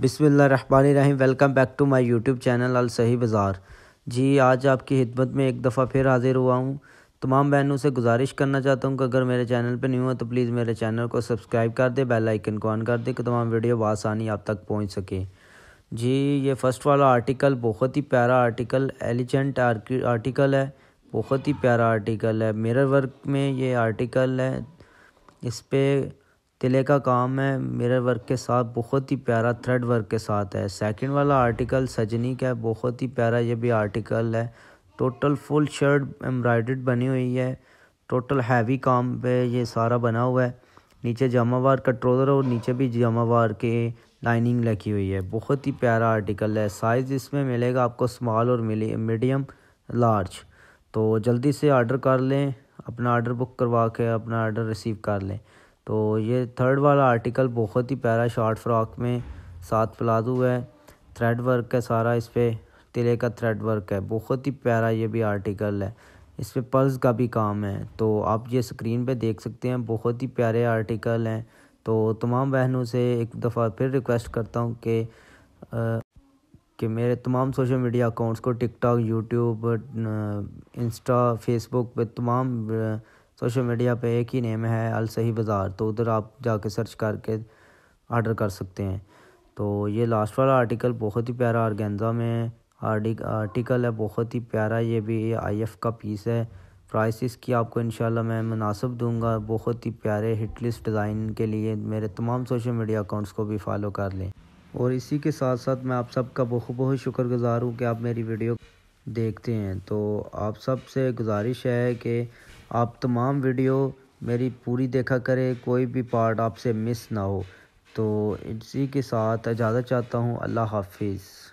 बिसमीम welcome back to my YouTube channel अल सही बाज़ार जी आज आपकी खिदमत में एक दफ़ा फिर हाज़िर हुआ हूँ तमाम बहनों से गुजारिश करना चाहता हूँ कि अगर मेरे चैनल पर न्यू हो तो प्लीज़ मेरे चैनल को सब्सक्राइब कर दे बेल आइकन को ऑन कर दे कि तमाम वीडियो बसानी आप तक पहुँच सके जी ये फ़र्स्ट वाला आर्टिकल बहुत ही प्यारा आर्टिकल एलिजेंट आर्टिकल है बहुत ही प्यारा आर्टिकल है मिरर वर्क में ये आर्टिकल है इस पर तिले का काम है मिरर वर्क के साथ बहुत ही प्यारा थ्रेड वर्क के साथ है सेकंड वाला आर्टिकल सजनी का है बहुत ही प्यारा ये भी आर्टिकल है टोटल फुल शर्ट एम्ब्रॉड बनी हुई है टोटल हैवी काम पे ये सारा बना हुआ है नीचे जामावार का ट्रोज़र और नीचे भी जामावार के लाइनिंग लगी हुई है बहुत ही प्यारा आर्टिकल है साइज़ इसमें मिलेगा आपको स्मॉल और मीडियम लार्ज तो जल्दी से आर्डर कर लें अपना आर्डर बुक करवा के अपना आर्डर रिसीव कर लें तो ये थर्ड वाला आर्टिकल बहुत ही प्यारा शॉर्ट फ्रॉक में सात प्लाजो है थ्रेड वर्क है सारा इस पर तिले का थ्रेड वर्क है बहुत ही प्यारा ये भी आर्टिकल है इस पर पर्स का भी काम है तो आप ये स्क्रीन पे देख सकते हैं बहुत ही प्यारे आर्टिकल हैं तो तमाम बहनों से एक दफ़ा फिर रिक्वेस्ट करता हूँ कि कि मेरे तमाम सोशल मीडिया अकाउंट्स को टिकटॉक यूट्यूब इंस्टा फेसबुक पे तमाम सोशल मीडिया पे एक ही नेम है अलसही बाज़ार तो उधर आप जाके सर्च करके आर्डर कर सकते हैं तो ये लास्ट वाला आर्टिकल बहुत ही प्यारा ऑर्गेन्जा में आर्टिकल है बहुत ही प्यारा ये भी आईएफ का पीस है प्राइस इसकी आपको इन मैं मुनासब दूंगा बहुत ही प्यारे हिटलिस डिज़ाइन के लिए मेरे तमाम सोशल मीडिया अकाउंट्स को भी फॉलो कर लें और इसी के साथ साथ मैं आप सबका बहुत बहुत शुक्रगुजार हूँ कि आप मेरी वीडियो देखते हैं तो आप सब से गुजारिश है कि आप तमाम वीडियो मेरी पूरी देखा करें कोई भी पार्ट आपसे मिस ना हो तो इसी के साथ इजाज़त चाहता हूँ अल्लाह हाफिज़